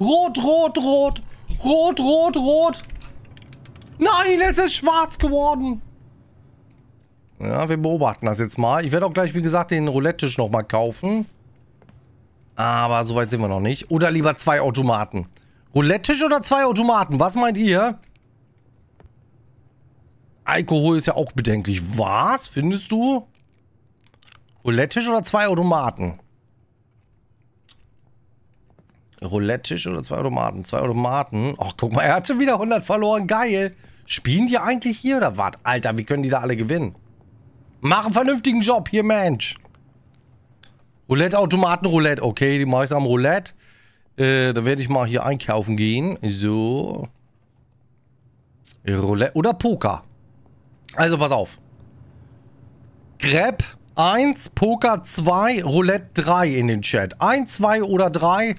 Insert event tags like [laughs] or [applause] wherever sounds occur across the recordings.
Rot, rot, rot. Rot, rot, rot. Nein, es ist schwarz geworden. Ja, wir beobachten das jetzt mal. Ich werde auch gleich, wie gesagt, den Roulette-Tisch nochmal kaufen. Aber soweit sind wir noch nicht. Oder lieber zwei Automaten. Roulette-Tisch oder zwei Automaten? Was meint ihr? Alkohol ist ja auch bedenklich. Was? Findest du? Roulette-Tisch oder zwei Automaten? Roulette-Tisch oder zwei Automaten? Zwei Automaten. Ach, guck mal, er hat schon wieder 100 verloren. Geil. Spielen die eigentlich hier oder was? Alter, wie können die da alle gewinnen? Mach einen vernünftigen Job hier, Mensch. Roulette, Automaten, Roulette. Okay, die mache ich am Roulette. Äh, da werde ich mal hier einkaufen gehen. So. Roulette oder Poker. Also, pass auf. Grab 1, Poker 2, Roulette 3 in den Chat. 1, 2 oder 3.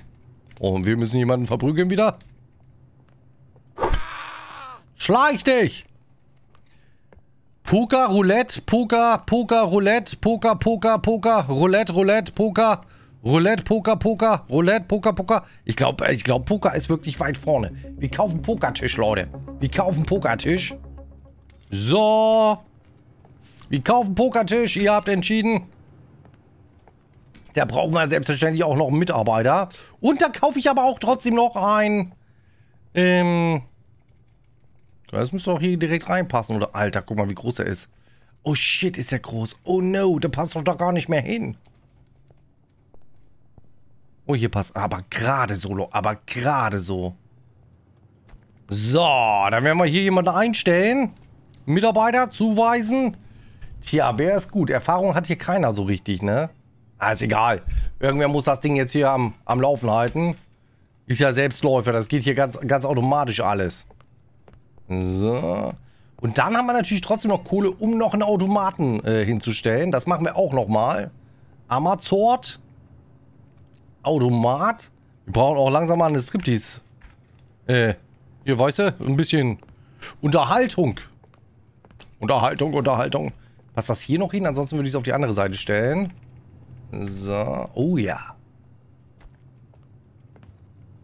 Und wir müssen jemanden verprügeln wieder. Schleich dich! Poker, Roulette, Poker, Poker, Roulette, Poker, Poker, Poker, Roulette, Roulette, Poker, Roulette, Poker, Poker, Roulette, Poker, Poker. Ich glaube, ich glaube, Poker ist wirklich weit vorne. Wir kaufen Pokertisch, Leute. Wir kaufen Pokertisch. So. Wir kaufen Pokertisch. Ihr habt entschieden. Da brauchen wir selbstverständlich auch noch einen Mitarbeiter. Und da kaufe ich aber auch trotzdem noch ein... Ähm... Das müsste doch hier direkt reinpassen, oder? Alter, guck mal, wie groß er ist. Oh shit, ist der groß. Oh no, der passt doch da gar nicht mehr hin. Oh, hier passt. Aber gerade solo, aber gerade so. So, dann werden wir hier jemanden einstellen. Mitarbeiter zuweisen. Tja, wäre es gut. Erfahrung hat hier keiner so richtig, ne? Ah, ist egal. Irgendwer muss das Ding jetzt hier am, am Laufen halten. Ist ja Selbstläufer. Das geht hier ganz, ganz automatisch alles. So. Und dann haben wir natürlich trotzdem noch Kohle, um noch einen Automaten äh, hinzustellen. Das machen wir auch nochmal. Amazort. Automat. Wir brauchen auch langsam mal eine Striptease. Äh, hier, weißt du, ein bisschen Unterhaltung. Unterhaltung, Unterhaltung. Passt das hier noch hin? Ansonsten würde ich es auf die andere Seite stellen. So. Oh ja.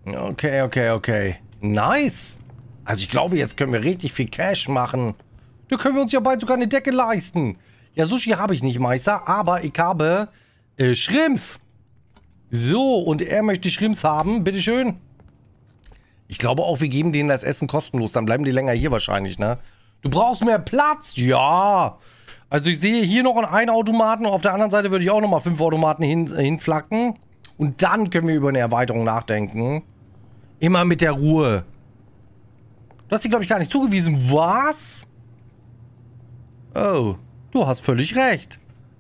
Okay, okay, okay. Nice. Also ich glaube, jetzt können wir richtig viel Cash machen. Da können wir uns ja bald sogar eine Decke leisten. Ja, Sushi habe ich nicht, Meister, aber ich habe äh, Schrimps. So, und er möchte Schrimps haben. Bitteschön. Ich glaube auch, wir geben denen das Essen kostenlos. Dann bleiben die länger hier wahrscheinlich, ne? Du brauchst mehr Platz. Ja. Also ich sehe hier noch einen Automaten und auf der anderen Seite würde ich auch nochmal fünf Automaten hin, äh, hinflacken. Und dann können wir über eine Erweiterung nachdenken. Immer mit der Ruhe. Du hast dir, glaube ich, gar nicht zugewiesen. Was? Oh, du hast völlig recht.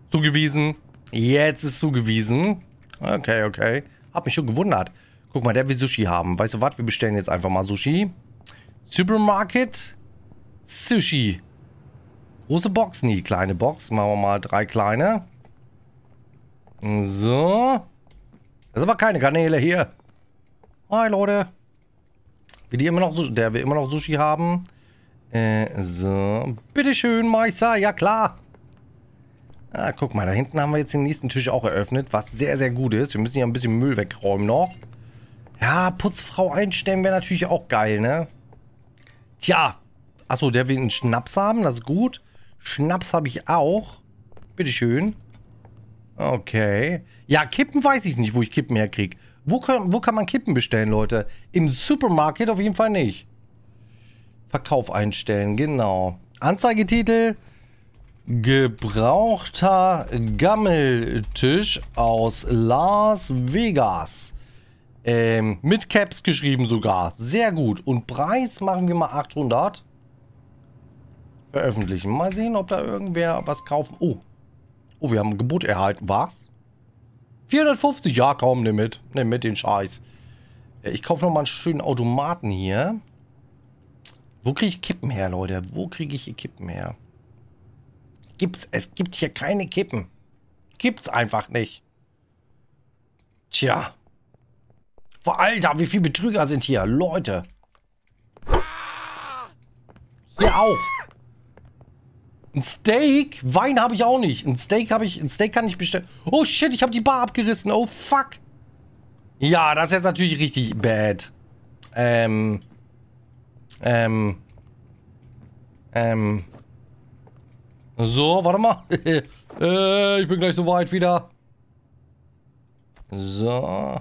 Zugewiesen. Jetzt ist zugewiesen. Okay, okay. Hab mich schon gewundert. Guck mal, der will Sushi haben. Weißt du was? Wir bestellen jetzt einfach mal Sushi. Supermarket. Sushi. Große Box, nie kleine Box. Machen wir mal drei kleine. So. Das ist aber keine Kanäle hier. Hi, Leute. Will die immer noch Sushi, der will immer noch Sushi haben. Äh, so. Bitteschön, Meister. Ja, klar. Ah, guck mal, da hinten haben wir jetzt den nächsten Tisch auch eröffnet, was sehr, sehr gut ist. Wir müssen hier ein bisschen Müll wegräumen noch. Ja, Putzfrau einstellen wäre natürlich auch geil, ne? Tja. Achso, der will einen Schnaps haben, das ist gut. Schnaps habe ich auch. Bitteschön. Okay. Ja, Kippen weiß ich nicht, wo ich Kippen herkriege. Wo kann, wo kann man Kippen bestellen, Leute? Im Supermarket auf jeden Fall nicht. Verkauf einstellen, genau. Anzeigetitel. Gebrauchter Gammeltisch aus Las Vegas. Ähm, mit Caps geschrieben sogar. Sehr gut. Und Preis machen wir mal 800 veröffentlichen. Mal sehen, ob da irgendwer was kauft. Oh. Oh, wir haben ein Gebot erhalten. Was? 450? Ja, komm, nimm mit. Nimm mit den Scheiß. Äh, ich kaufe nochmal einen schönen Automaten hier. Wo kriege ich Kippen her, Leute? Wo kriege ich Kippen her? Gibt's, es gibt hier keine Kippen. Gibt's einfach nicht. Tja. Boah, Alter, wie viele Betrüger sind hier? Leute. Hier auch. Ein Steak? Wein habe ich auch nicht. Ein Steak habe ich. Ein Steak kann ich bestellen. Oh shit, ich habe die Bar abgerissen. Oh fuck. Ja, das ist jetzt natürlich richtig bad. Ähm. Ähm. Ähm. So, warte mal. [laughs] äh, ich bin gleich so weit wieder. So.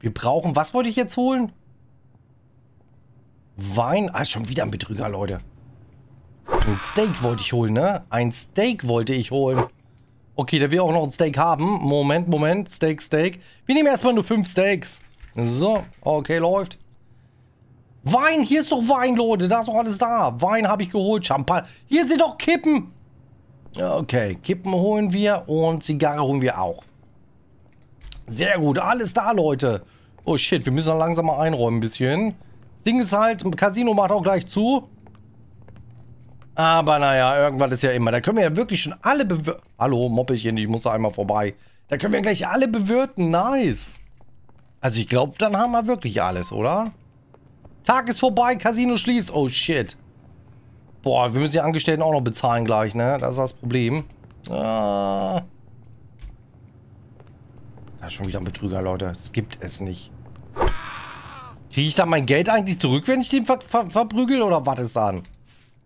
Wir brauchen. Was wollte ich jetzt holen? Wein. Ah, schon wieder ein Betrüger, Leute. Ein Steak wollte ich holen, ne? Ein Steak wollte ich holen. Okay, der will auch noch ein Steak haben. Moment, Moment. Steak, Steak. Wir nehmen erstmal nur fünf Steaks. So, okay, läuft. Wein, hier ist doch Wein, Leute. Da ist doch alles da. Wein habe ich geholt. Champagne. Hier sind doch Kippen. Okay, Kippen holen wir und Zigarre holen wir auch. Sehr gut, alles da, Leute. Oh shit, wir müssen langsam mal einräumen ein bisschen. Ding ist halt, Casino macht auch gleich zu. Aber naja, irgendwann ist ja immer. Da können wir ja wirklich schon alle bewirten. Hallo, Moppelchen, ich muss da einmal vorbei. Da können wir gleich alle bewirten. Nice. Also ich glaube, dann haben wir wirklich alles, oder? Tag ist vorbei, Casino schließt. Oh, shit. Boah, wir müssen die Angestellten auch noch bezahlen gleich, ne? Das ist das Problem. Ah. Da ist schon wieder ein Betrüger, Leute. Das gibt es nicht. Kriege ich da mein Geld eigentlich zurück, wenn ich den ver, ver verprügel oder was ist dann?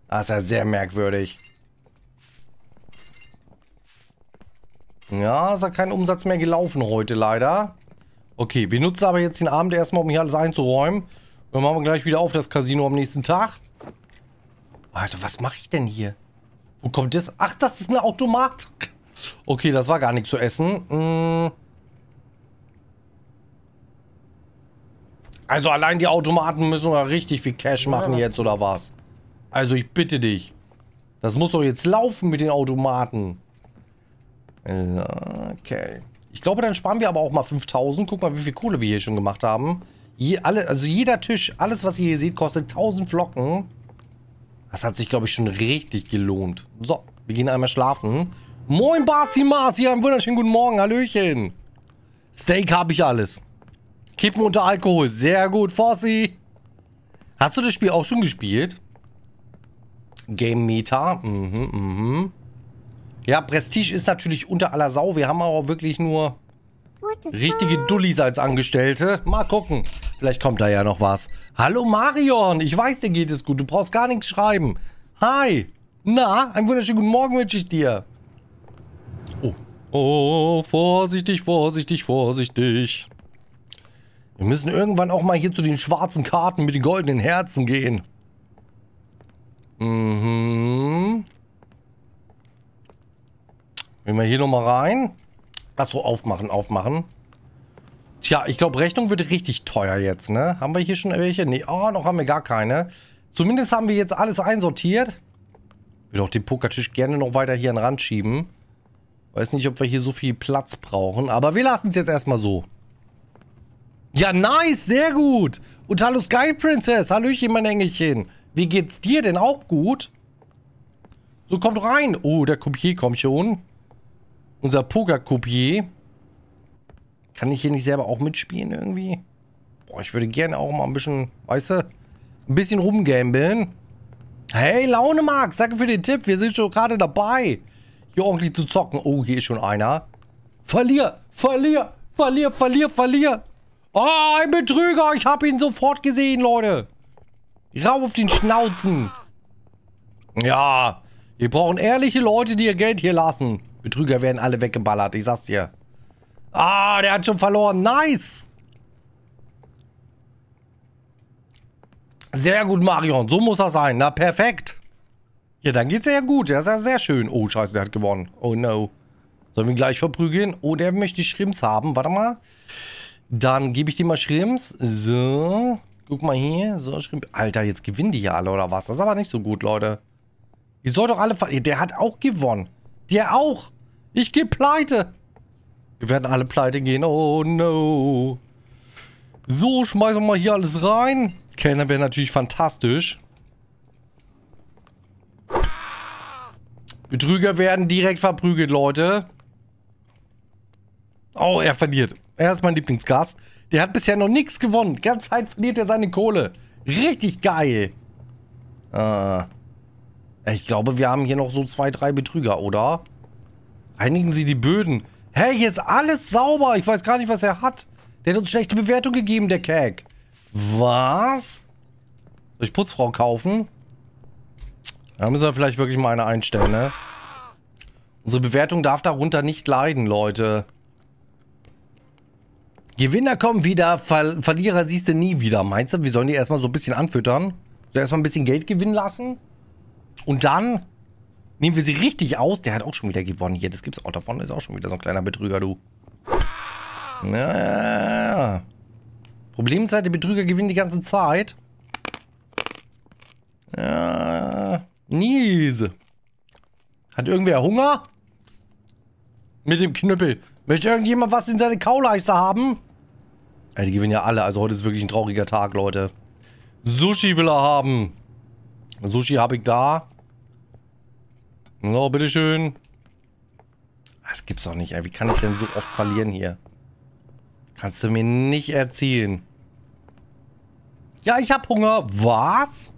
Das ist ja sehr merkwürdig. Ja, ist ja kein Umsatz mehr gelaufen heute leider. Okay, wir nutzen aber jetzt den Abend erstmal, um hier alles einzuräumen. Dann machen wir gleich wieder auf das Casino am nächsten Tag. Alter, was mache ich denn hier? Wo kommt das? Ach, das ist ein Automat. Okay, das war gar nichts zu essen. Hm. Also allein die Automaten müssen doch richtig viel Cash machen ja, jetzt, oder was? Also ich bitte dich. Das muss doch jetzt laufen mit den Automaten. Äh, okay. Ich glaube, dann sparen wir aber auch mal 5000. Guck mal, wie viel Kohle wir hier schon gemacht haben. Je, alle, also jeder Tisch, alles, was ihr hier seht, kostet 1000 Flocken. Das hat sich, glaube ich, schon richtig gelohnt. So, wir gehen einmal schlafen. Moin, Basi Mars, hier einen wunderschönen guten Morgen. Hallöchen. Steak habe ich alles. Kippen unter Alkohol. Sehr gut, Fossi. Hast du das Spiel auch schon gespielt? Game Meter. Mhm, mhm. Ja, Prestige ist natürlich unter aller Sau. Wir haben aber wirklich nur richtige Dullis als Angestellte. Mal gucken. Vielleicht kommt da ja noch was. Hallo Marion. Ich weiß, dir geht es gut. Du brauchst gar nichts schreiben. Hi. Na, einen wunderschönen guten Morgen wünsche ich dir. Oh. Oh, oh, oh vorsichtig, vorsichtig, vorsichtig. Wir müssen irgendwann auch mal hier zu den schwarzen Karten mit den goldenen Herzen gehen. Mhm. Gehen wir hier nochmal rein. Achso, aufmachen, aufmachen. Tja, ich glaube, Rechnung wird richtig teuer jetzt, ne? Haben wir hier schon welche? Nee, oh, noch haben wir gar keine. Zumindest haben wir jetzt alles einsortiert. Ich will auch den Pokertisch gerne noch weiter hier an den Rand schieben. Weiß nicht, ob wir hier so viel Platz brauchen, aber wir lassen es jetzt erstmal so. Ja, nice, sehr gut. Und hallo Sky Princess, hallöchen mein Engelchen. Wie geht's dir denn auch gut? So, kommt rein. Oh, der Kopier kommt schon. Unser poker kopier Kann ich hier nicht selber auch mitspielen irgendwie? Boah, ich würde gerne auch mal ein bisschen, weißt du, ein bisschen rumgambeln. Hey, Laune Max, danke für den Tipp. Wir sind schon gerade dabei, hier ordentlich zu zocken. Oh, hier ist schon einer. Verlier, verlier, verlier, verlier, verlier. Oh, ein Betrüger. Ich habe ihn sofort gesehen, Leute. Rauf auf den Schnauzen. Ja, wir brauchen ehrliche Leute, die ihr Geld hier lassen. Betrüger werden alle weggeballert, ich sag's dir. Ah, der hat schon verloren. Nice. Sehr gut, Marion. So muss das sein. Na, perfekt. Ja, dann geht's ja gut. Das ist ja sehr schön. Oh, scheiße, der hat gewonnen. Oh, no. Sollen wir ihn gleich verprügeln? Oh, der möchte Schrimps haben. Warte mal. Dann gebe ich dir mal Schrimps. So. Guck mal hier. So, Schrimps. Alter, jetzt gewinnen die hier alle, oder was? Das ist aber nicht so gut, Leute. Ihr sollt doch alle... Der hat auch gewonnen. Der auch. Ich gehe pleite. Wir werden alle pleite gehen. Oh, no. So, schmeißen wir mal hier alles rein. Kellner wäre natürlich fantastisch. Betrüger werden direkt verprügelt, Leute. Oh, er verliert. Er ist mein Lieblingsgast. Der hat bisher noch nichts gewonnen. Die ganze Zeit verliert er seine Kohle. Richtig geil. Äh, ich glaube, wir haben hier noch so zwei, drei Betrüger, oder? Reinigen Sie die Böden. Hey, hier ist alles sauber. Ich weiß gar nicht, was er hat. Der hat uns schlechte Bewertung gegeben, der Cag. Was? Soll ich Putzfrau kaufen? Da müssen wir vielleicht wirklich mal eine einstellen, ne? Unsere Bewertung darf darunter nicht leiden, Leute. Gewinner kommen wieder, Ver Verlierer siehst du nie wieder. Meinst du, wir sollen die erstmal so ein bisschen anfüttern? So erstmal ein bisschen Geld gewinnen lassen? Und dann nehmen wir sie richtig aus. Der hat auch schon wieder gewonnen hier. Das gibt's auch davon. Ist auch schon wieder so ein kleiner Betrüger, du. Ja. Problemzeit, die Betrüger gewinnen die ganze Zeit. Ja. Niese. Hat irgendwer Hunger? Mit dem Knüppel. Möchte irgendjemand was in seine Kauleiste haben? Ey, die gewinnen ja alle. Also heute ist wirklich ein trauriger Tag, Leute. Sushi will er haben. Sushi habe ich da. So, bitteschön. Das gibt's doch nicht, ey. Wie kann ich denn so oft verlieren hier? Kannst du mir nicht erzählen. Ja, ich hab Hunger. Was?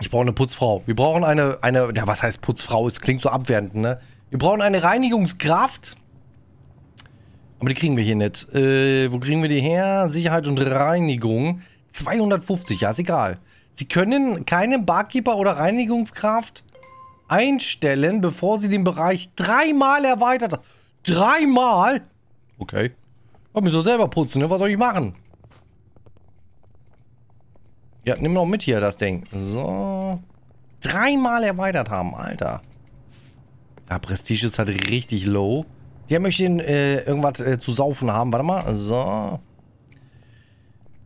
Ich brauche eine Putzfrau. Wir brauchen eine, eine, ja, was heißt Putzfrau? Es klingt so abwertend, ne? Wir brauchen eine Reinigungskraft. Aber die kriegen wir hier nicht. Äh, wo kriegen wir die her? Sicherheit und Reinigung. 250, ja, ist egal. Sie können keinen Barkeeper oder Reinigungskraft einstellen, bevor sie den Bereich dreimal erweitert haben. Dreimal? Okay. Ich mich so selber putzen, ne? Was soll ich machen? Ja, nimm doch mit hier das Ding. So. Dreimal erweitert haben, Alter. Ja, Prestige ist halt richtig low. Der möchte äh, irgendwas äh, zu saufen haben. Warte mal. So.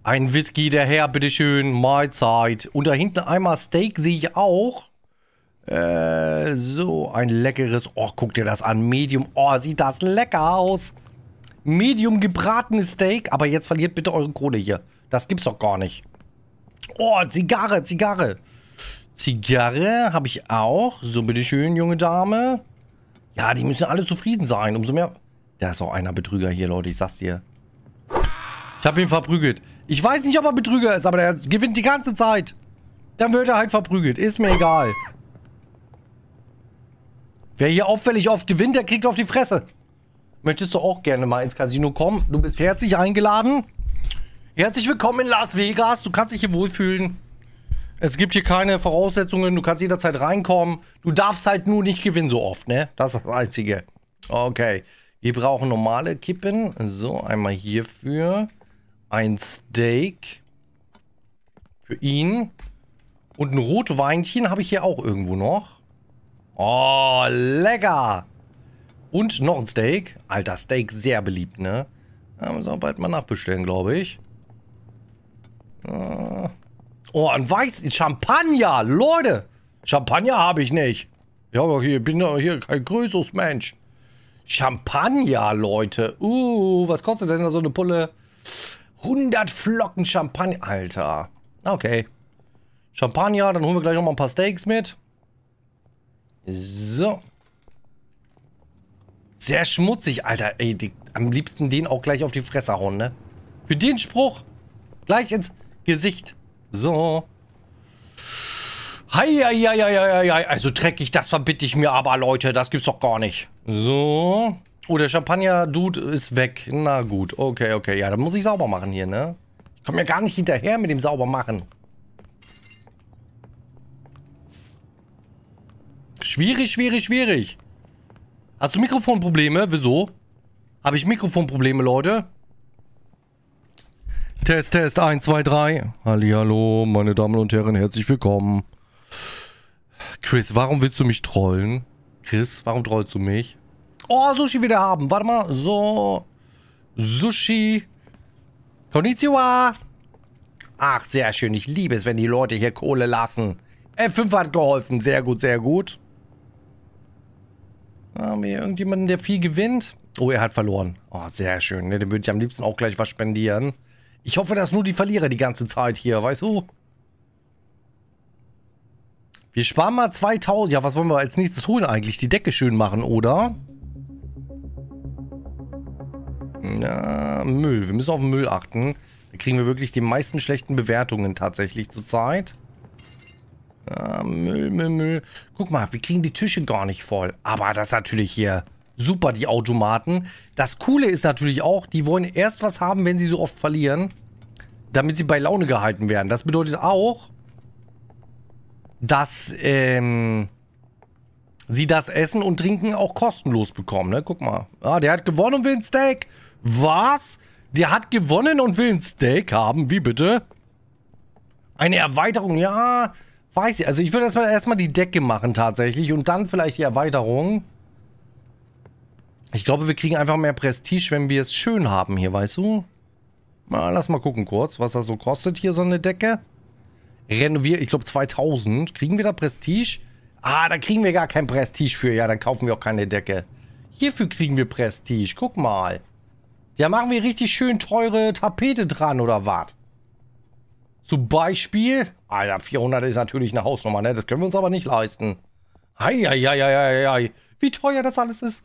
Ein Whisky, der Herr, bitteschön. Mahlzeit. Und da hinten einmal Steak sehe ich auch. Äh, so, ein leckeres. Oh, guck dir das an. Medium. Oh, sieht das lecker aus. Medium gebratenes Steak. Aber jetzt verliert bitte eure Kohle hier. Das gibt's doch gar nicht. Oh, Zigarre, Zigarre. Zigarre habe ich auch. So, bitteschön, junge Dame. Ja, die müssen alle zufrieden sein. Umso mehr... Der ist auch einer Betrüger hier, Leute. Ich sag's dir. Ich habe ihn verprügelt. Ich weiß nicht, ob er Betrüger ist, aber der gewinnt die ganze Zeit. Dann wird er halt verprügelt. Ist mir egal. Wer hier auffällig oft gewinnt, der kriegt auf die Fresse. Möchtest du auch gerne mal ins Casino kommen? Du bist herzlich eingeladen. Herzlich willkommen in Las Vegas. Du kannst dich hier wohlfühlen. Es gibt hier keine Voraussetzungen, du kannst jederzeit reinkommen. Du darfst halt nur nicht gewinnen so oft, ne? Das ist das Einzige. Okay. Wir brauchen normale Kippen. So, einmal hierfür. Ein Steak. Für ihn. Und ein Rotweinchen habe ich hier auch irgendwo noch. Oh, lecker. Und noch ein Steak. Alter, Steak sehr beliebt, ne? Da müssen wir bald mal nachbestellen, glaube ich. Ah. Oh, ein Weiß, Champagner, Leute. Champagner habe ich nicht. Ich habe hier, bin doch hier kein größeres Mensch. Champagner, Leute. Uh, was kostet denn da so eine Pulle? 100 Flocken Champagner. Alter. Okay. Champagner, dann holen wir gleich nochmal ein paar Steaks mit. So. Sehr schmutzig, Alter. Ey, die, am liebsten den auch gleich auf die Fresse hauen, ne? Für den Spruch. Gleich ins Gesicht. So. Hei, Heieieiei, also dreckig, das verbitte ich mir aber, Leute. Das gibt's doch gar nicht. So. Oh, der Champagner-Dude ist weg. Na gut, okay, okay. Ja, dann muss ich sauber machen hier, ne? Ich komme ja gar nicht hinterher mit dem sauber machen. Schwierig, schwierig, schwierig. Hast du Mikrofonprobleme? Wieso? Habe ich Mikrofonprobleme, Leute? Test, Test, 1, 2, 3. Hallihallo, meine Damen und Herren, herzlich willkommen. Chris, warum willst du mich trollen? Chris, warum trollst du mich? Oh, Sushi wieder haben. Warte mal. So. Sushi. Konnichiwa. Ach, sehr schön. Ich liebe es, wenn die Leute hier Kohle lassen. F5 hat geholfen. Sehr gut, sehr gut. Haben wir hier irgendjemanden, der viel gewinnt? Oh, er hat verloren. Oh, sehr schön. Ne, den würde ich am liebsten auch gleich was spendieren. Ich hoffe, dass nur die Verlierer die ganze Zeit hier, weißt du? Wir sparen mal 2000. Ja, was wollen wir als nächstes holen eigentlich? Die Decke schön machen, oder? Ja, Müll. Wir müssen auf den Müll achten. Da kriegen wir wirklich die meisten schlechten Bewertungen tatsächlich zurzeit. Ja, Müll, Müll, Müll. Guck mal, wir kriegen die Tische gar nicht voll. Aber das ist natürlich hier super, die Automaten. Das Coole ist natürlich auch, die wollen erst was haben, wenn sie so oft verlieren, damit sie bei Laune gehalten werden. Das bedeutet auch, dass ähm, sie das Essen und Trinken auch kostenlos bekommen. Ne? Guck mal. Ah, der hat gewonnen und will ein Steak. Was? Der hat gewonnen und will ein Steak haben? Wie bitte? Eine Erweiterung, ja, weiß ich. Also ich würde erstmal erstmal die Decke machen tatsächlich und dann vielleicht die Erweiterung. Ich glaube, wir kriegen einfach mehr Prestige, wenn wir es schön haben hier, weißt du? Na, lass mal gucken kurz, was das so kostet hier, so eine Decke. Renovier, ich glaube 2000. Kriegen wir da Prestige? Ah, da kriegen wir gar kein Prestige für. Ja, dann kaufen wir auch keine Decke. Hierfür kriegen wir Prestige. Guck mal. Da machen wir richtig schön teure Tapete dran, oder was? Zum Beispiel... Alter, 400 ist natürlich eine Hausnummer, ne? Das können wir uns aber nicht leisten. Eieieiei. Wie teuer das alles ist.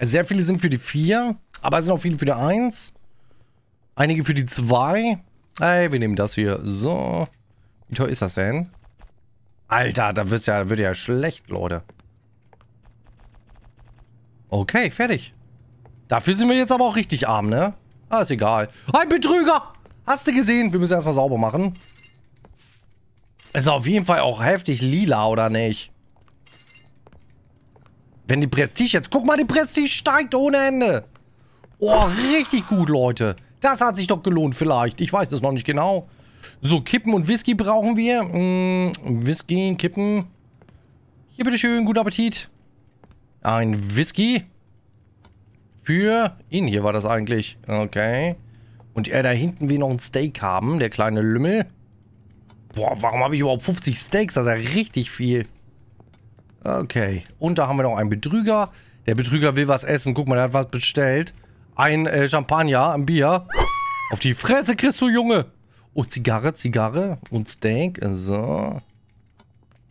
sehr viele sind für die 4, aber es sind auch viele für die 1. Einige für die 2. Hey, wir nehmen das hier. So. Wie teuer ist das denn? Alter, da wird ja, ja schlecht, Leute. Okay, fertig. Dafür sind wir jetzt aber auch richtig arm, ne? Ah, ist egal. Ein Betrüger! Hast du gesehen? Wir müssen erstmal sauber machen. Ist auf jeden Fall auch heftig lila, oder nicht? Wenn die Prestige jetzt... Guck mal, die Prestige steigt ohne Ende. Oh, richtig gut, Leute. Das hat sich doch gelohnt vielleicht. Ich weiß es noch nicht genau. So, Kippen und Whisky brauchen wir. Hm, Whisky, Kippen. Hier, bitteschön, guten Appetit. Ein Whisky. Für ihn hier war das eigentlich. Okay. Und er da hinten will noch ein Steak haben, der kleine Lümmel. Boah, warum habe ich überhaupt 50 Steaks? Das ist ja richtig viel. Okay. Und da haben wir noch einen Betrüger. Der Betrüger will was essen. Guck mal, der hat was bestellt. Ein äh, Champagner, ein Bier. Auf die Fresse kriegst du, Junge. Oh, Zigarre, Zigarre und Steak. So.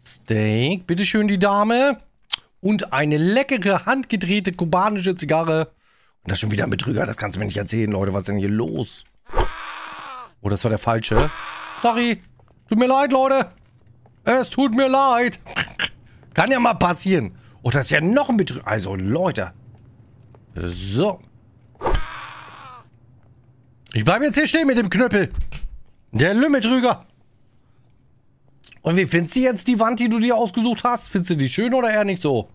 Steak. Bitteschön, die Dame. Und eine leckere, handgedrehte kubanische Zigarre. Und da ist schon wieder ein Betrüger. Das kannst du mir nicht erzählen, Leute. Was ist denn hier los? Oh, das war der falsche. Sorry. Tut mir leid, Leute. Es tut mir leid. Kann ja mal passieren. Oh, das ist ja noch ein Betrüger. Also, Leute. So. Ich bleibe jetzt hier stehen mit dem Knüppel. Der Lümmeltrüger. Und wie findest du jetzt die Wand, die du dir ausgesucht hast? Findest du die schön oder eher nicht so?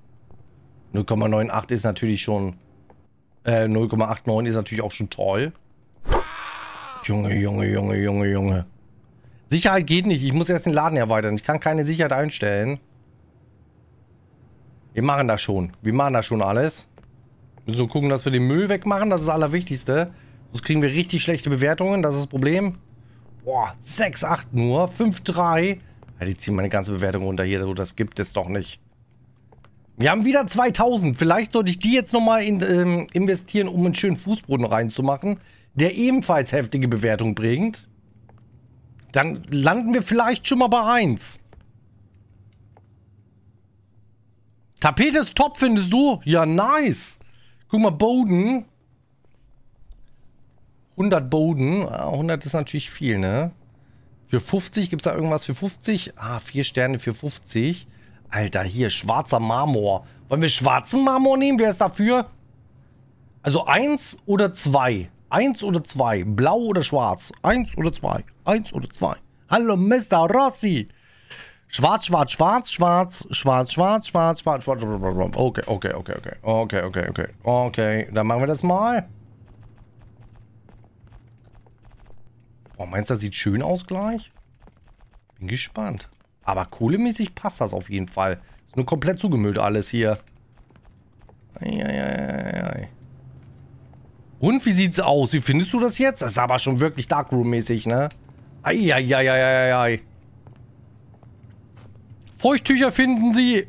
0,98 ist natürlich schon... Äh, 0,89 ist natürlich auch schon toll. Junge, Junge, Junge, Junge, Junge. Sicherheit geht nicht. Ich muss erst den Laden erweitern. Ich kann keine Sicherheit einstellen. Wir machen das schon. Wir machen das schon alles. Wir müssen so gucken, dass wir den Müll wegmachen. Das ist das Allerwichtigste. Sonst kriegen wir richtig schlechte Bewertungen. Das ist das Problem. Boah, 6, 8 nur. 5, 3. Ja, die ziehen meine ganze Bewertung runter hier. das gibt es doch nicht. Wir haben wieder 2000. Vielleicht sollte ich die jetzt nochmal in, ähm, investieren, um einen schönen Fußboden reinzumachen, der ebenfalls heftige Bewertung bringt. Dann landen wir vielleicht schon mal bei 1. Tapete ist top, findest du? Ja, nice. Guck mal, Boden. 100 Boden. 100 ah, ist natürlich viel, ne? Für 50, gibt es da irgendwas für 50? Ah, 4 Sterne für 50. Alter, hier, schwarzer Marmor. Wollen wir schwarzen Marmor nehmen? Wer ist dafür? Also 1 oder 2? 1 oder 2? Blau oder schwarz? 1 oder 2? 1 oder 2? Hallo, Mr. Rossi. Schwarz, schwarz, schwarz, schwarz, schwarz, schwarz, schwarz, schwarz, schwarz. schwarz, schwarz, schwarz, Okay, okay, okay, okay. Okay, okay, okay. Okay, dann machen wir das mal. Oh, meinst du, das sieht schön aus gleich? Bin gespannt. Aber kohlemäßig passt das auf jeden Fall. Ist nur komplett zugemüllt alles hier. Ei, ei, ei, Und wie sieht's aus? Wie findest du das jetzt? Das ist aber schon wirklich Darkroom-mäßig, ne? Eieieiei. Feuchttücher finden Sie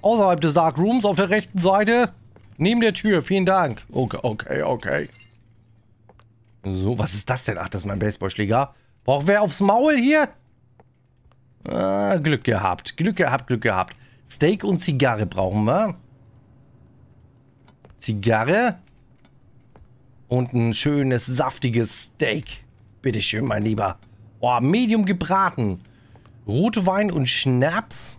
außerhalb des Dark Rooms auf der rechten Seite. Neben der Tür. Vielen Dank. Okay, okay, okay. So, was ist das denn? Ach, das ist mein Baseballschläger. Braucht wer aufs Maul hier? Ah, Glück gehabt. Glück gehabt, Glück gehabt. Steak und Zigarre brauchen wir. Zigarre. Und ein schönes, saftiges Steak. Bitteschön, mein Lieber. Oh, Medium gebraten. Rotwein und Schnaps.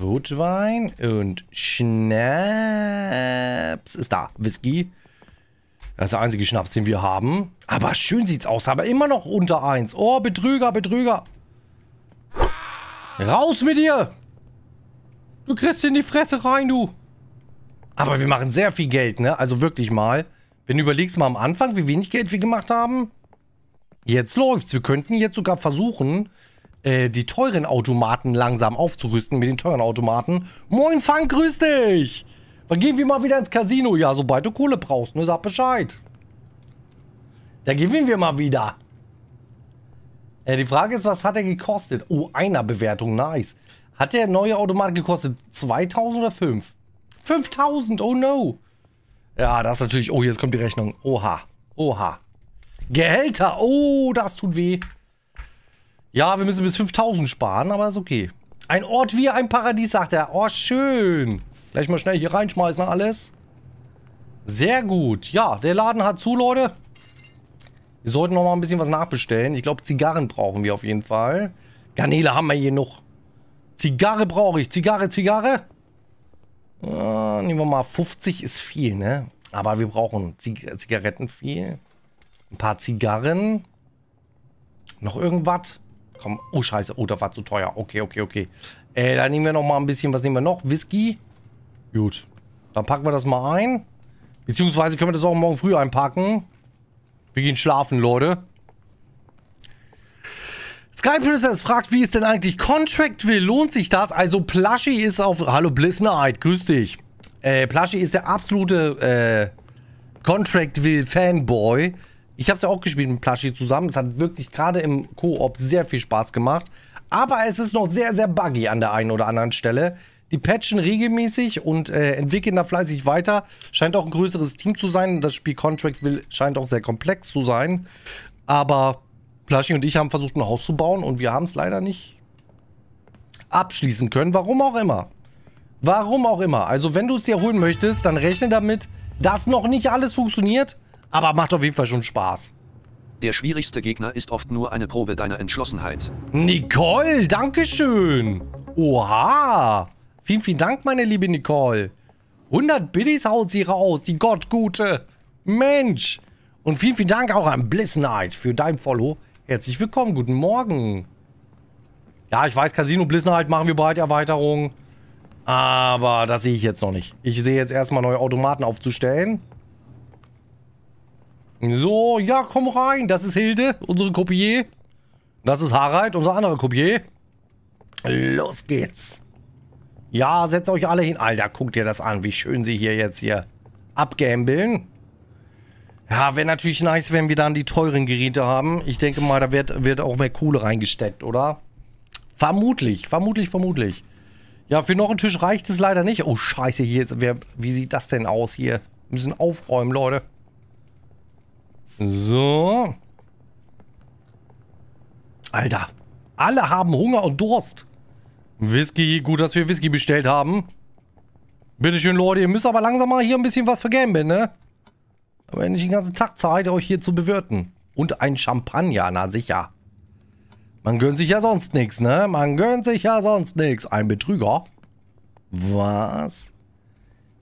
Rotwein und Schnaps ist da. Whisky. Das ist der einzige Schnaps, den wir haben. Aber schön sieht's aus, aber immer noch unter 1. Oh, Betrüger, Betrüger. Raus mit dir! Du kriegst in die Fresse rein, du. Aber wir machen sehr viel Geld, ne? Also wirklich mal. Wenn du überlegst mal am Anfang, wie wenig Geld wir gemacht haben. Jetzt läuft's. Wir könnten jetzt sogar versuchen, äh, die teuren Automaten langsam aufzurüsten mit den teuren Automaten. Moin Funk, grüß dich! Dann gehen wir mal wieder ins Casino. Ja, sobald du Kohle brauchst, ne, sag Bescheid. Da gewinnen wir mal wieder. Äh, die Frage ist, was hat er gekostet? Oh, einer Bewertung, nice. Hat der neue Automat gekostet 2000 oder 5? 5000, oh no. Ja, das ist natürlich... Oh, jetzt kommt die Rechnung. Oha, oha. Gehälter. Oh, das tut weh. Ja, wir müssen bis 5000 sparen, aber ist okay. Ein Ort wie ein Paradies, sagt er. Oh, schön. Gleich mal schnell hier reinschmeißen alles. Sehr gut. Ja, der Laden hat zu, Leute. Wir sollten noch mal ein bisschen was nachbestellen. Ich glaube, Zigarren brauchen wir auf jeden Fall. Garnele haben wir hier noch. Zigarre brauche ich. Zigarre, Zigarre. Äh, nehmen wir mal 50 ist viel, ne? Aber wir brauchen Zig Zigaretten viel. Ein paar Zigarren. Noch irgendwas? Komm, oh scheiße, oh, das war zu teuer. Okay, okay, okay. Äh, dann nehmen wir noch mal ein bisschen, was nehmen wir noch? Whisky? Gut. Dann packen wir das mal ein. Beziehungsweise können wir das auch morgen früh einpacken. Wir gehen schlafen, Leute. Sky Princess fragt, wie ist denn eigentlich Contract will? Lohnt sich das? Also Plushy ist auf... Hallo Bliss Night, grüß dich. Äh, Plushy ist der absolute äh, will Fanboy. Ich habe es ja auch gespielt mit Plushie zusammen. Es hat wirklich gerade im Koop sehr viel Spaß gemacht. Aber es ist noch sehr, sehr buggy an der einen oder anderen Stelle. Die patchen regelmäßig und äh, entwickeln da fleißig weiter. Scheint auch ein größeres Team zu sein. Das Spiel Contract will, scheint auch sehr komplex zu sein. Aber Plushy und ich haben versucht, ein Haus zu bauen und wir haben es leider nicht abschließen können. Warum auch immer. Warum auch immer. Also wenn du es dir holen möchtest, dann rechne damit, dass noch nicht alles funktioniert aber macht auf jeden Fall schon Spaß. Der schwierigste Gegner ist oft nur eine Probe deiner Entschlossenheit. Nicole, Dankeschön. Oha. Vielen, vielen Dank, meine liebe Nicole. 100 Biddies haut sie raus, die Gottgute. Mensch. Und vielen, vielen Dank auch an Bliss Knight für dein Follow. Herzlich willkommen, guten Morgen. Ja, ich weiß, Casino Bliss Knight machen wir bald Erweiterung. Aber das sehe ich jetzt noch nicht. Ich sehe jetzt erstmal neue Automaten aufzustellen. So, ja, komm rein. Das ist Hilde, unsere Kopier. Das ist Harald, unser anderer Kopier. Los geht's. Ja, setzt euch alle hin. Alter, guckt ihr das an, wie schön sie hier jetzt hier abgambeln. Ja, wäre natürlich nice, wenn wir dann die teuren Geräte haben. Ich denke mal, da wird, wird auch mehr Kohle reingesteckt, oder? Vermutlich, vermutlich, vermutlich. Ja, für noch einen Tisch reicht es leider nicht. Oh, scheiße, hier ist, wer, wie sieht das denn aus hier? Wir müssen aufräumen, Leute. So. Alter. Alle haben Hunger und Durst. Whisky, gut, dass wir Whisky bestellt haben. Bitteschön, Leute, ihr müsst aber langsam mal hier ein bisschen was vergambeln, ne? Aber wenn ich den ganzen Tag Zeit, euch hier zu bewirten. Und ein Champagner, na sicher. Man gönnt sich ja sonst nichts, ne? Man gönnt sich ja sonst nichts. Ein Betrüger? Was? Was?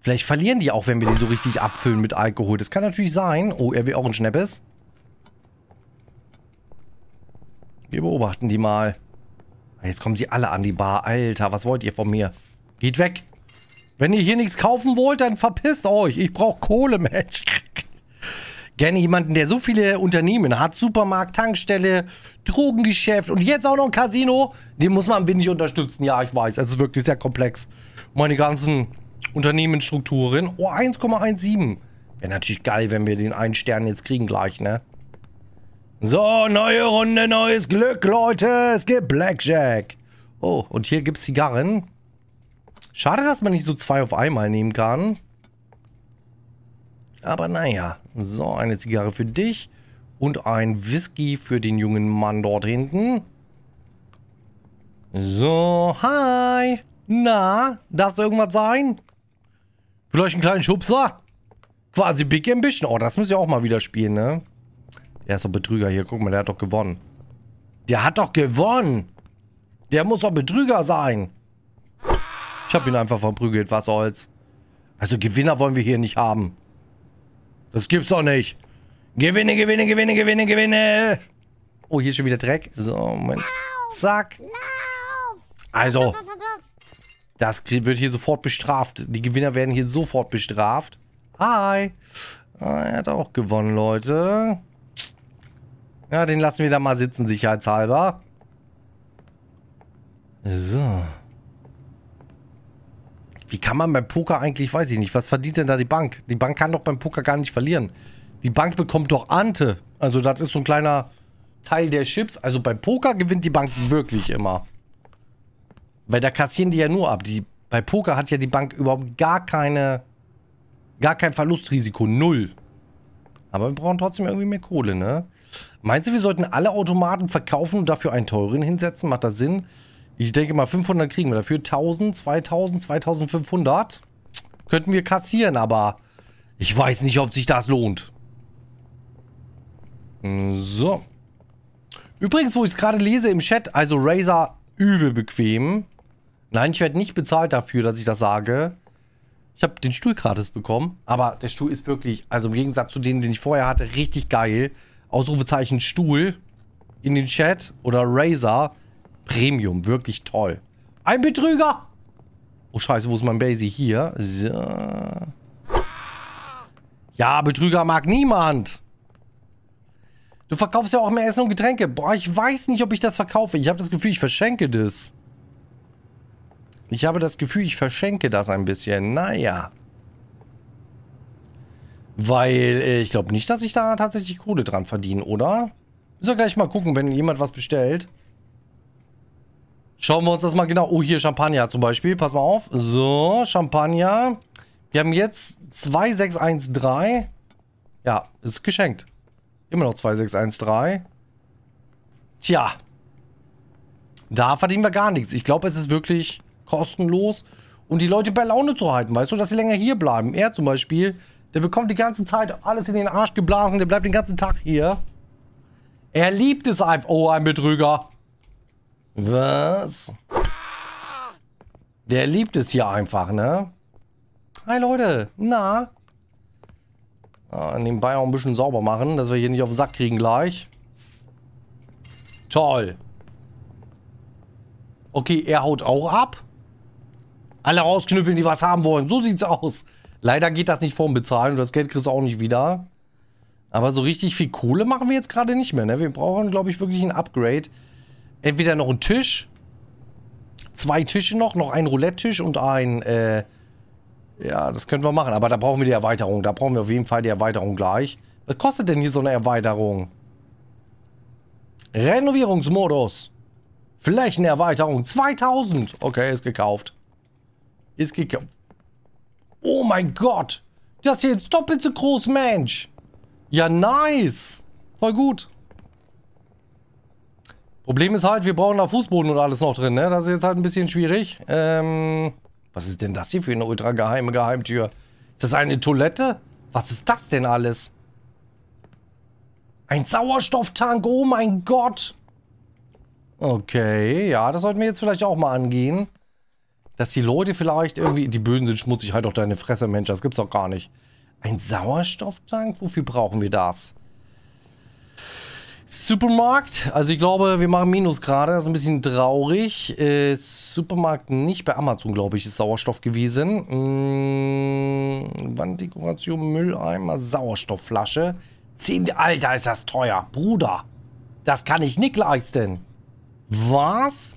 Vielleicht verlieren die auch, wenn wir die so richtig abfüllen mit Alkohol. Das kann natürlich sein. Oh, er will auch ein Schnappes. Wir beobachten die mal. Jetzt kommen sie alle an die Bar. Alter, was wollt ihr von mir? Geht weg. Wenn ihr hier nichts kaufen wollt, dann verpisst euch. Ich brauche Kohle, [laughs] Mensch. Gerne jemanden, der so viele Unternehmen hat. Supermarkt, Tankstelle, Drogengeschäft und jetzt auch noch ein Casino. Den muss man ein wenig unterstützen. Ja, ich weiß. Es ist wirklich sehr komplex. Meine ganzen Unternehmensstrukturen. Oh, 1,17. Wäre natürlich geil, wenn wir den einen Stern jetzt kriegen gleich, ne? So, neue Runde, neues Glück, Leute. Es gibt Blackjack. Oh, und hier gibt es Zigarren. Schade, dass man nicht so zwei auf einmal nehmen kann. Aber naja. So, eine Zigarre für dich. Und ein Whisky für den jungen Mann dort hinten. So, hi. Na, darf es irgendwas sein? Vielleicht einen kleinen Schubser? Quasi Big Ambition. Oh, das müssen wir auch mal wieder spielen, ne? Der ist doch Betrüger hier. Guck mal, der hat doch gewonnen. Der hat doch gewonnen. Der muss doch Betrüger sein. Ich hab ihn einfach verprügelt. Was soll's? Also Gewinner wollen wir hier nicht haben. Das gibt's doch nicht. Gewinne, gewinne, gewinne, gewinne, gewinne. Oh, hier ist schon wieder Dreck. So, Moment. Zack. Also. Das wird hier sofort bestraft. Die Gewinner werden hier sofort bestraft. Hi. Ah, er hat auch gewonnen, Leute. Ja, den lassen wir da mal sitzen, sicherheitshalber. So. Wie kann man beim Poker eigentlich, weiß ich nicht, was verdient denn da die Bank? Die Bank kann doch beim Poker gar nicht verlieren. Die Bank bekommt doch Ante. Also das ist so ein kleiner Teil der Chips. Also beim Poker gewinnt die Bank wirklich immer. Weil da kassieren die ja nur ab. Die, bei Poker hat ja die Bank überhaupt gar keine, gar kein Verlustrisiko. Null. Aber wir brauchen trotzdem irgendwie mehr Kohle, ne? Meinst du, wir sollten alle Automaten verkaufen und dafür einen teuren hinsetzen? Macht das Sinn? Ich denke mal, 500 kriegen wir dafür. 1000, 2000, 2500 könnten wir kassieren, aber ich weiß nicht, ob sich das lohnt. So. Übrigens, wo ich es gerade lese im Chat, also Razer übel bequem. Nein, ich werde nicht bezahlt dafür, dass ich das sage. Ich habe den Stuhl gratis bekommen, aber der Stuhl ist wirklich, also im Gegensatz zu dem, den ich vorher hatte, richtig geil. Ausrufezeichen Stuhl in den Chat oder Razer. Premium, wirklich toll. Ein Betrüger! Oh scheiße, wo ist mein Basie? Hier. So. Ja, Betrüger mag niemand. Du verkaufst ja auch mehr Essen und Getränke. Boah, ich weiß nicht, ob ich das verkaufe. Ich habe das Gefühl, ich verschenke das. Ich habe das Gefühl, ich verschenke das ein bisschen. Naja. Weil äh, ich glaube nicht, dass ich da tatsächlich Kohle dran verdiene, oder? Müssen wir gleich mal gucken, wenn jemand was bestellt. Schauen wir uns das mal genau. Oh, hier Champagner zum Beispiel. Pass mal auf. So, Champagner. Wir haben jetzt 2613. Ja, ist geschenkt. Immer noch 2613. Tja. Da verdienen wir gar nichts. Ich glaube, es ist wirklich kostenlos, um die Leute bei Laune zu halten, weißt du, dass sie länger hier bleiben. Er zum Beispiel, der bekommt die ganze Zeit alles in den Arsch geblasen, der bleibt den ganzen Tag hier. Er liebt es einfach. Oh, ein Betrüger. Was? Der liebt es hier einfach, ne? Hi Leute, na? Ah, nebenbei auch ein bisschen sauber machen, dass wir hier nicht auf den Sack kriegen gleich. Toll. Okay, er haut auch ab. Alle rausknüppeln, die was haben wollen. So sieht's aus. Leider geht das nicht vorm Bezahlen das Geld kriegst du auch nicht wieder. Aber so richtig viel Kohle machen wir jetzt gerade nicht mehr. Ne? Wir brauchen, glaube ich, wirklich ein Upgrade. Entweder noch einen Tisch. Zwei Tische noch. Noch einen Roulette-Tisch und ein... Äh, ja, das können wir machen. Aber da brauchen wir die Erweiterung. Da brauchen wir auf jeden Fall die Erweiterung gleich. Was kostet denn hier so eine Erweiterung? Renovierungsmodus. Flächenerweiterung. 2000. Okay, ist gekauft. Ist geklappt. Oh mein Gott. Das hier ist doppelt so groß, Mensch. Ja, nice. Voll gut. Problem ist halt, wir brauchen da Fußboden und alles noch drin, ne? Das ist jetzt halt ein bisschen schwierig. Ähm, was ist denn das hier für eine ultra geheime Geheimtür? Ist das eine Toilette? Was ist das denn alles? Ein Sauerstofftank, oh mein Gott. Okay, ja, das sollten wir jetzt vielleicht auch mal angehen dass die Leute vielleicht irgendwie, die Böden sind schmutzig, halt doch deine Fresse, Mensch, das gibt's doch gar nicht. Ein Sauerstofftank? Wofür brauchen wir das? Supermarkt, also ich glaube, wir machen Minus gerade, das ist ein bisschen traurig. Äh, Supermarkt nicht, bei Amazon, glaube ich, ist Sauerstoff gewesen. Mmh, Wanddekoration, Mülleimer, Sauerstoffflasche. 10, Alter, ist das teuer, Bruder. Das kann ich nicht leisten. Was? Was?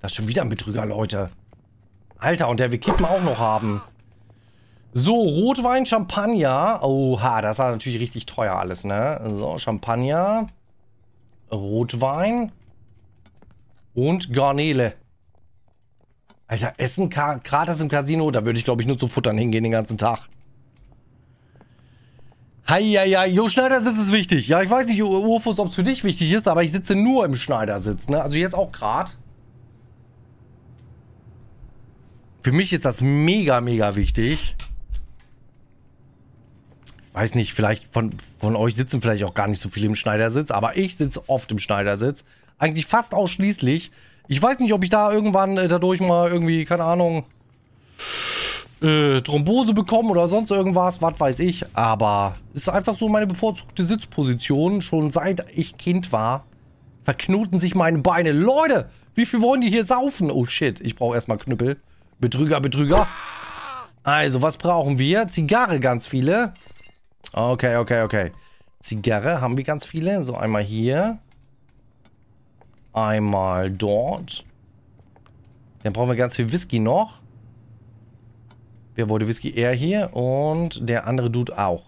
Das ist schon wieder ein Betrüger, Leute. Alter, und der wir Kippen auch noch haben. So, Rotwein, Champagner. Oha, das war natürlich richtig teuer alles, ne? So, Champagner. Rotwein. Und Garnele. Alter, Essen gratis im Casino, da würde ich, glaube ich, nur zum Futtern hingehen den ganzen Tag. Hi, ja, ja, Jo, Schneidersitz ist wichtig. Ja, ich weiß nicht, Ufos, ob es für dich wichtig ist, aber ich sitze nur im Schneidersitz, ne? Also jetzt auch gerade. Für mich ist das mega, mega wichtig. Ich weiß nicht, vielleicht von, von euch sitzen vielleicht auch gar nicht so viele im Schneidersitz, aber ich sitze oft im Schneidersitz. Eigentlich fast ausschließlich. Ich weiß nicht, ob ich da irgendwann äh, dadurch mal irgendwie, keine Ahnung, äh, Thrombose bekomme oder sonst irgendwas, was weiß ich. Aber es ist einfach so meine bevorzugte Sitzposition. Schon seit ich Kind war, verknoten sich meine Beine. Leute, wie viel wollen die hier saufen? Oh shit, ich brauche erstmal Knüppel. Betrüger, Betrüger. Also, was brauchen wir? Zigarre ganz viele. Okay, okay, okay. Zigarre haben wir ganz viele. So, einmal hier. Einmal dort. Dann brauchen wir ganz viel Whisky noch. Wer wollte Whisky? Er hier und der andere Dude auch.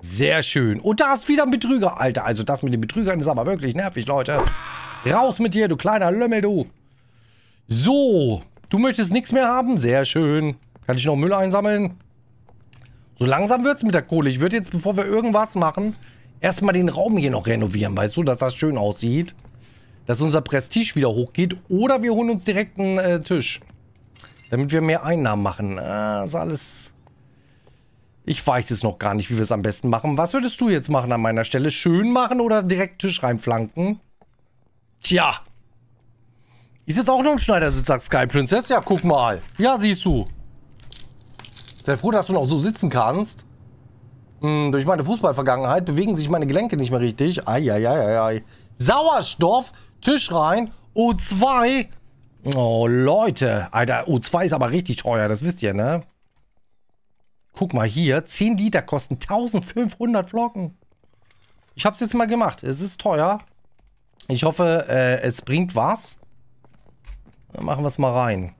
Sehr schön. Und da ist wieder ein Betrüger. Alter, also das mit den Betrügern ist aber wirklich nervig, Leute. Raus mit dir, du kleiner Lümmel, du. So. Du möchtest nichts mehr haben? Sehr schön. Kann ich noch Müll einsammeln? So langsam wird's mit der Kohle. Ich würde jetzt, bevor wir irgendwas machen, erstmal den Raum hier noch renovieren, weißt du, dass das schön aussieht. Dass unser Prestige wieder hochgeht. Oder wir holen uns direkt einen äh, Tisch. Damit wir mehr Einnahmen machen. Äh, ist alles... Ich weiß es noch gar nicht, wie wir es am besten machen. Was würdest du jetzt machen an meiner Stelle? Schön machen oder direkt Tisch reinflanken? Tja, ist jetzt auch noch ein Schneidersitz, sagt Sky Princess. Ja, guck mal. Ja, siehst du. Sehr froh, dass du noch so sitzen kannst. Hm, durch meine Fußballvergangenheit bewegen sich meine Gelenke nicht mehr richtig. Eieieiei. Sauerstoff, Tisch rein, O2. Oh, Leute. Alter, O2 ist aber richtig teuer, das wisst ihr, ne? Guck mal hier, 10 Liter kosten 1500 Flocken. Ich hab's jetzt mal gemacht. Es ist teuer. Ich hoffe, äh, es bringt was. Dann machen wir es mal rein.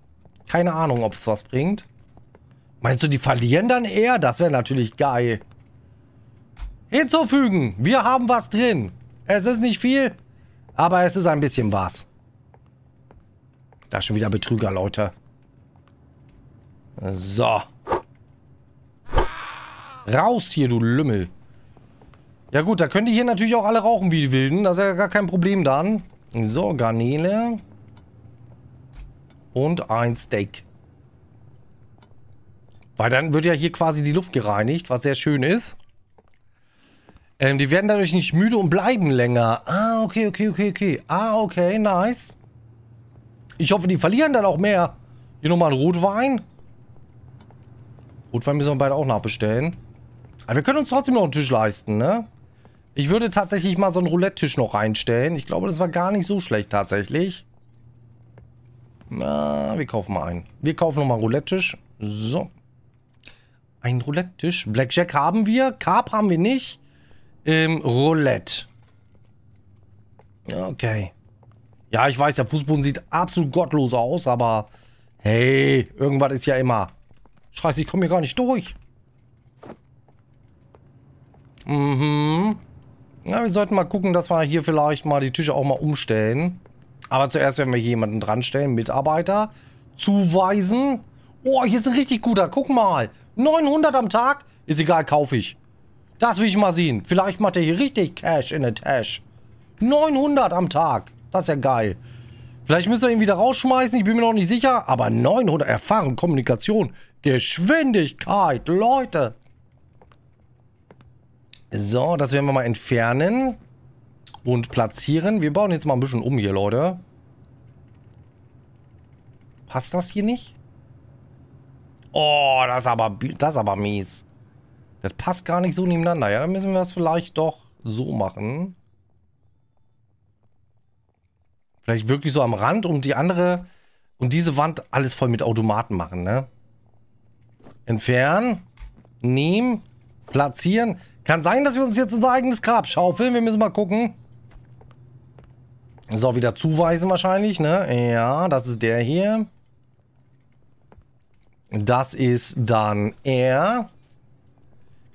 Keine Ahnung, ob es was bringt. Meinst du, die verlieren dann eher? Das wäre natürlich geil. Hinzufügen. Wir haben was drin. Es ist nicht viel, aber es ist ein bisschen was. Da ist schon wieder Betrüger, Leute. So. Raus hier, du Lümmel. Ja gut, da könnt ihr hier natürlich auch alle rauchen wie die Wilden. Das ist ja gar kein Problem dann. So, Garnele. Und ein Steak. Weil dann wird ja hier quasi die Luft gereinigt, was sehr schön ist. Ähm, die werden dadurch nicht müde und bleiben länger. Ah, okay, okay, okay, okay. Ah, okay, nice. Ich hoffe, die verlieren dann auch mehr. Hier nochmal ein Rotwein. Rotwein müssen wir beide auch nachbestellen. Aber wir können uns trotzdem noch einen Tisch leisten, ne? Ich würde tatsächlich mal so einen Roulette-Tisch noch reinstellen. Ich glaube, das war gar nicht so schlecht tatsächlich. Na, wir kaufen mal einen. Wir kaufen nochmal Roulette-Tisch. So. Ein Roulette-Tisch. Blackjack haben wir. Carp haben wir nicht. Ähm, Roulette. Okay. Ja, ich weiß, der Fußboden sieht absolut gottlos aus, aber hey, irgendwas ist ja immer. Scheiße, ich komme hier gar nicht durch. Mhm. Ja, wir sollten mal gucken, dass wir hier vielleicht mal die Tische auch mal umstellen. Aber zuerst werden wir hier jemanden dranstellen, Mitarbeiter zuweisen. Oh, hier ist ein richtig guter, guck mal. 900 am Tag, ist egal, kaufe ich. Das will ich mal sehen. Vielleicht macht er hier richtig Cash in der Tash. 900 am Tag, das ist ja geil. Vielleicht müssen wir ihn wieder rausschmeißen, ich bin mir noch nicht sicher. Aber 900 Erfahrung, Kommunikation, Geschwindigkeit, Leute. So, das werden wir mal entfernen und platzieren. Wir bauen jetzt mal ein bisschen um hier, Leute. Passt das hier nicht? Oh, das ist aber, das ist aber mies. Das passt gar nicht so nebeneinander. Ja, dann müssen wir das vielleicht doch so machen. Vielleicht wirklich so am Rand, und die andere, und diese Wand alles voll mit Automaten machen, ne? Entfernen, nehmen, platzieren. Kann sein, dass wir uns jetzt unser eigenes Grab schaufeln. Wir müssen mal gucken. So, wieder zuweisen wahrscheinlich, ne? Ja, das ist der hier. Das ist dann er.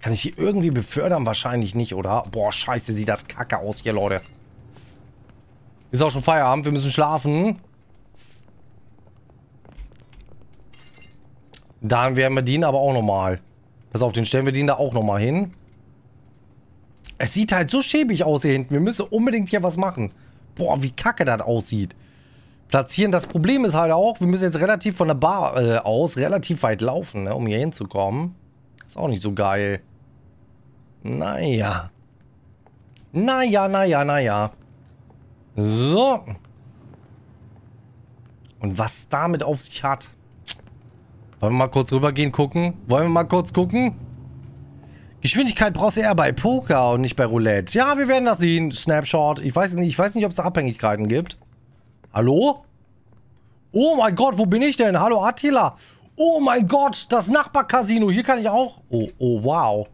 Kann ich die irgendwie befördern? Wahrscheinlich nicht, oder? Boah, scheiße, sieht das kacke aus hier, Leute. Ist auch schon Feierabend, wir müssen schlafen. Dann werden wir den aber auch nochmal. Pass auf, den stellen wir den da auch nochmal hin. Es sieht halt so schäbig aus hier hinten. Wir müssen unbedingt hier was machen boah, wie kacke das aussieht. Platzieren, das Problem ist halt auch, wir müssen jetzt relativ von der Bar äh, aus relativ weit laufen, ne, um hier hinzukommen. Ist auch nicht so geil. Naja. Naja, naja, naja. So. Und was damit auf sich hat. Wollen wir mal kurz rübergehen, gucken? Wollen wir mal kurz gucken? Geschwindigkeit brauchst du eher bei Poker und nicht bei Roulette. Ja, wir werden das sehen. Snapshot. Ich weiß nicht, ich weiß nicht, ob es Abhängigkeiten gibt. Hallo? Oh mein Gott, wo bin ich denn? Hallo Attila. Oh mein Gott, das Nachbarcasino. Hier kann ich auch... Oh, oh, wow.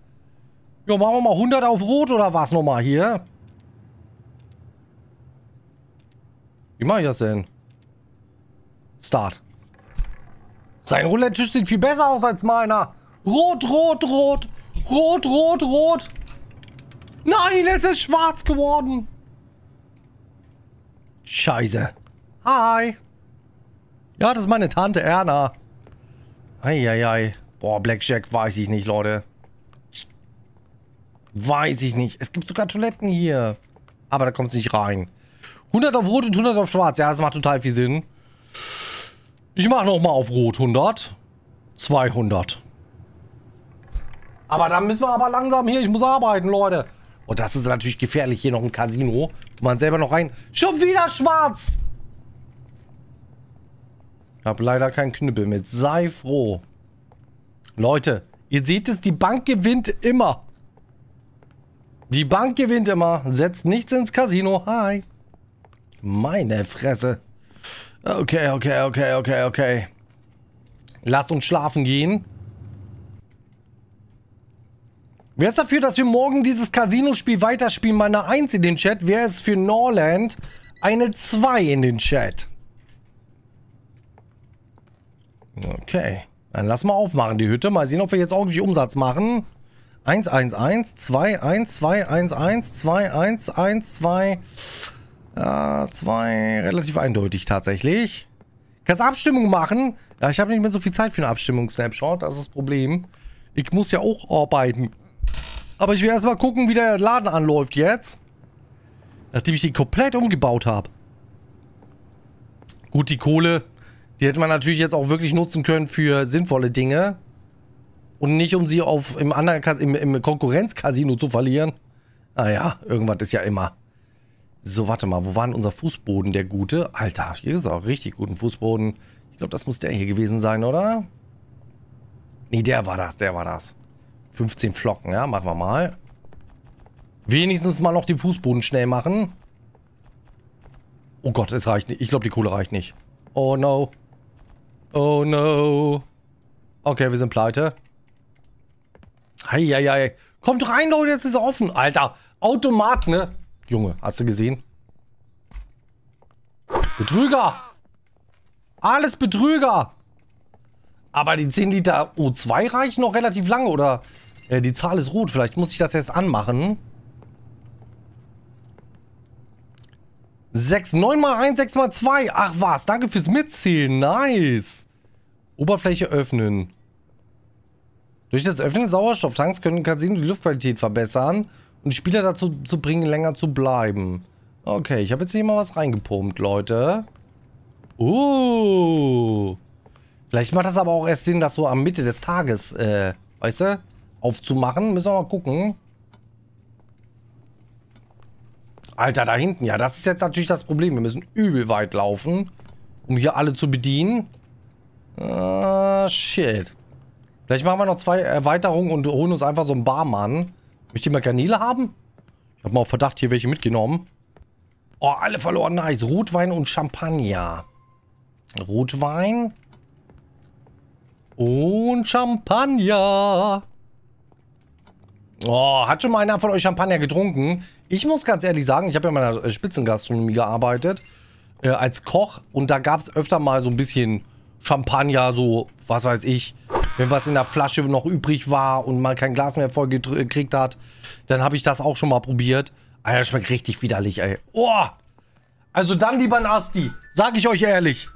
Jo, machen wir mal 100 auf Rot oder was nochmal hier? Wie mache ich das denn? Start. Sein Roulette-Tisch sieht viel besser aus als meiner. Rot, rot, rot. Rot, rot, rot. Nein, es ist schwarz geworden. Scheiße. Hi. Ja, das ist meine Tante Erna. Eieiei. Boah, Blackjack weiß ich nicht, Leute. Weiß ich nicht. Es gibt sogar Toiletten hier. Aber da kommt es nicht rein. 100 auf Rot und 100 auf Schwarz. Ja, das macht total viel Sinn. Ich mache nochmal auf Rot 100. 200. Aber dann müssen wir aber langsam hier. Ich muss arbeiten, Leute. Und das ist natürlich gefährlich. Hier noch ein Casino. Man selber noch rein. Schon wieder schwarz. Hab leider keinen Knüppel mit. Sei froh. Leute, ihr seht es, die Bank gewinnt immer. Die Bank gewinnt immer. Setzt nichts ins Casino. Hi. Meine Fresse. Okay, okay, okay, okay, okay. Lass uns schlafen gehen. Wer ist dafür, dass wir morgen dieses Casino-Spiel weiterspielen? Meine 1 in den Chat. Wer ist für Norland? Eine 2 in den Chat. Okay. Dann lass mal aufmachen, die Hütte. Mal sehen, ob wir jetzt ordentlich Umsatz machen. 1, 1, 1, 2, 1, 2, 1, 1, 2, 1, 1, 2. Ja, 2. Relativ eindeutig tatsächlich. Kannst Abstimmung machen? Ja, ich habe nicht mehr so viel Zeit für eine Abstimmung-Snapshot. Das ist das Problem. Ich muss ja auch arbeiten. Aber ich will erstmal gucken, wie der Laden anläuft jetzt. Nachdem ich den komplett umgebaut habe. Gut, die Kohle, die hätte man natürlich jetzt auch wirklich nutzen können für sinnvolle Dinge. Und nicht, um sie auf im anderen im, im Konkurrenzcasino zu verlieren. Naja, ah irgendwas ist ja immer. So, warte mal, wo war denn unser Fußboden, der gute? Alter, hier ist auch richtig guten Fußboden. Ich glaube, das muss der hier gewesen sein, oder? Nee, der war das, der war das. 15 Flocken, ja, machen wir mal. Wenigstens mal noch den Fußboden schnell machen. Oh Gott, es reicht nicht. Ich glaube, die Kohle reicht nicht. Oh no. Oh no. Okay, wir sind pleite. Heieiei. Kommt rein, Leute, es ist offen. Alter, Automat, ne? Junge, hast du gesehen? Betrüger! Alles Betrüger! Aber die 10 Liter O2 reichen noch relativ lange, oder? Äh, die Zahl ist rot. Vielleicht muss ich das jetzt anmachen. 6, 9 mal 1, 6 mal 2. Ach was, danke fürs Mitzählen. Nice. Oberfläche öffnen. Durch das Öffnen des Sauerstofftanks können Casino die Luftqualität verbessern und die Spieler dazu zu bringen, länger zu bleiben. Okay, ich habe jetzt hier mal was reingepumpt, Leute. Oh. Vielleicht macht das aber auch erst Sinn, das so am Mitte des Tages, äh, weißt du? aufzumachen. Müssen wir mal gucken. Alter, da hinten. Ja, das ist jetzt natürlich das Problem. Wir müssen übel weit laufen, um hier alle zu bedienen. Ah, shit. Vielleicht machen wir noch zwei Erweiterungen und holen uns einfach so einen Barmann. Möchte ich mal Kanäle haben? Ich habe mal auf Verdacht hier welche mitgenommen. Oh, alle verloren. Nice. Rotwein und Champagner. Rotwein. Und Champagner. Oh, hat schon mal einer von euch Champagner getrunken? Ich muss ganz ehrlich sagen, ich habe ja in meiner äh, Spitzengastronomie gearbeitet, äh, als Koch. Und da gab es öfter mal so ein bisschen Champagner, so, was weiß ich, wenn was in der Flasche noch übrig war und man kein Glas mehr voll äh, gekriegt hat, dann habe ich das auch schon mal probiert. Alter, ah, schmeckt richtig widerlich, ey. Oh! Also dann lieber Nasti, sag ich euch ehrlich.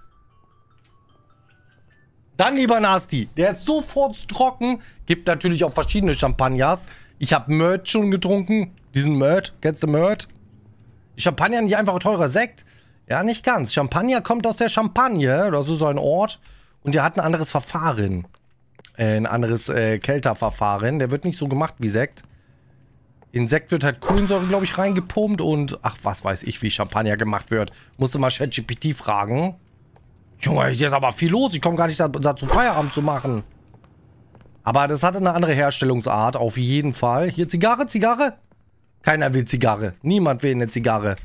Dann lieber Nasti, der ist sofort trocken, gibt natürlich auch verschiedene Champagners. Ich habe Mört schon getrunken. Diesen Mört. Kennst du Mört? Champagner nicht einfach teurer Sekt? Ja, nicht ganz. Champagner kommt aus der Champagne. Das ist so ein Ort. Und der hat ein anderes Verfahren. Äh, ein anderes äh, Kälterverfahren. Der wird nicht so gemacht wie Sekt. In Sekt wird halt Kohlensäure, glaube ich, reingepumpt und... Ach, was weiß ich, wie Champagner gemacht wird. Musste mal ChatGPT fragen. Junge, hier ist aber viel los. Ich komme gar nicht dazu, Feierabend zu machen. Aber das hatte eine andere Herstellungsart, auf jeden Fall. Hier, Zigarre, Zigarre. Keiner will Zigarre. Niemand will eine Zigarre.